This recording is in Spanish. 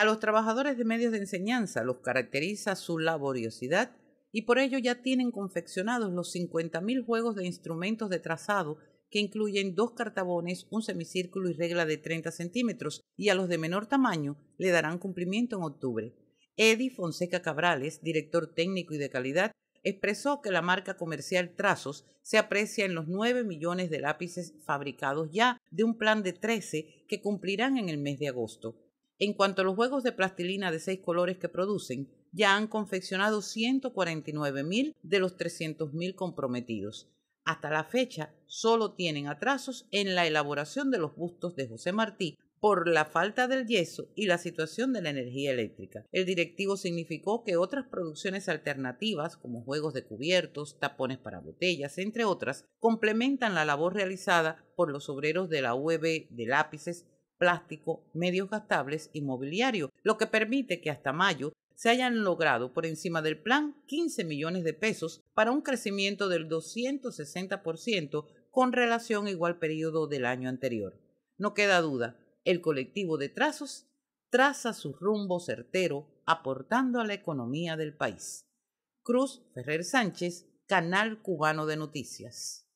A los trabajadores de medios de enseñanza los caracteriza su laboriosidad y por ello ya tienen confeccionados los 50.000 juegos de instrumentos de trazado que incluyen dos cartabones, un semicírculo y regla de 30 centímetros, y a los de menor tamaño le darán cumplimiento en octubre. Eddie Fonseca Cabrales, director técnico y de calidad, expresó que la marca comercial Trazos se aprecia en los 9 millones de lápices fabricados ya de un plan de 13 que cumplirán en el mes de agosto. En cuanto a los juegos de plastilina de seis colores que producen, ya han confeccionado 149.000 de los 300.000 comprometidos. Hasta la fecha, solo tienen atrasos en la elaboración de los bustos de José Martí por la falta del yeso y la situación de la energía eléctrica. El directivo significó que otras producciones alternativas, como juegos de cubiertos, tapones para botellas, entre otras, complementan la labor realizada por los obreros de la UEB de lápices plástico, medios gastables y mobiliario, lo que permite que hasta mayo se hayan logrado por encima del plan 15 millones de pesos para un crecimiento del 260% con relación igual periodo del año anterior. No queda duda, el colectivo de trazos traza su rumbo certero aportando a la economía del país. Cruz Ferrer Sánchez, Canal Cubano de Noticias.